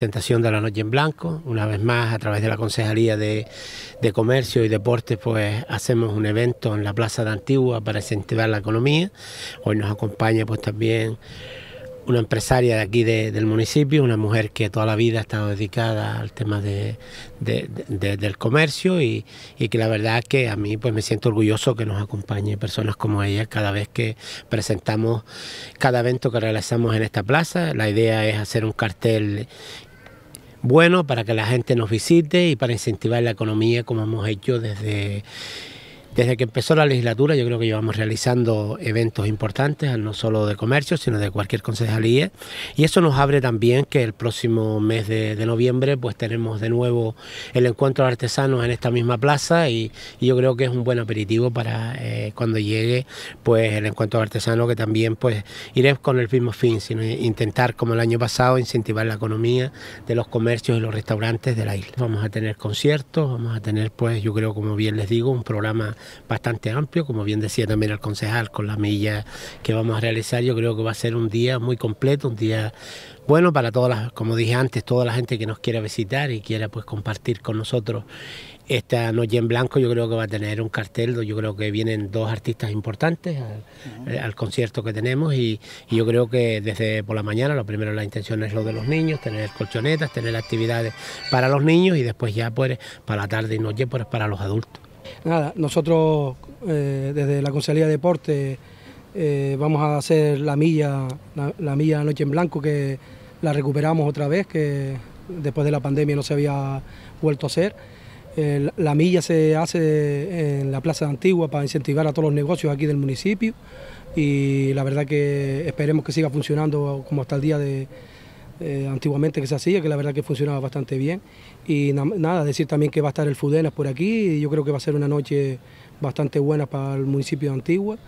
Presentación de la Noche en Blanco, una vez más a través de la Consejería de, Comercio y Deportes, pues hacemos un evento en la Plaza de Antigua para incentivar la economía. Hoy nos acompaña pues también una empresaria de aquí del municipio, una mujer que toda la vida ha estado dedicada al tema del comercio y, que la verdad que a mí pues me siento orgulloso que nos acompañe personas como ella cada vez que presentamos cada evento que realizamos en esta plaza. La idea es hacer un cartel bueno para que la gente nos visite y para incentivar la economía como hemos hecho desde desde que empezó la legislatura yo creo que llevamos realizando eventos importantes, no solo de comercio, sino de cualquier concejalía. Y eso nos abre también que el próximo mes de, noviembre pues tenemos de nuevo el encuentro de artesanos en esta misma plaza y, yo creo que es un buen aperitivo para eh, cuando llegue pues el encuentro de artesanos que también pues iré con el mismo fin, sino intentar como el año pasado incentivar la economía de los comercios y los restaurantes de la isla. Vamos a tener conciertos, vamos a tener pues yo creo como bien les digo un programa bastante amplio, como bien decía también el concejal, con la milla que vamos a realizar, yo creo que va a ser un día muy completo, un día bueno para todas las, como dije antes, toda la gente que nos quiera visitar y quiera pues compartir con nosotros esta noche en blanco yo creo que va a tener un cartel, yo creo que vienen dos artistas importantes eh, al, concierto que tenemos y, y, yo creo que desde por la mañana lo primero la intención es lo de los niños, tener colchonetas, tener actividades para los niños y después ya pues para la tarde y noche pues para los adultos. Nada, nosotros eh, desde la Consejería de Deporte eh, vamos a hacer la milla, la, milla Noche en Blanco que la recuperamos otra vez, que después de la pandemia no se había vuelto a hacer. Eh, la, la milla se hace en la Plaza Antigua para incentivar a todos los negocios aquí del municipio y la verdad que esperemos que siga funcionando como hasta el día de, eh, antiguamente que se hacía, que la verdad que funcionaba bastante bien. Y nada, decir también que va a estar el Fudenas por aquí, yo creo que va a ser una noche bastante buena para el municipio de Antigua.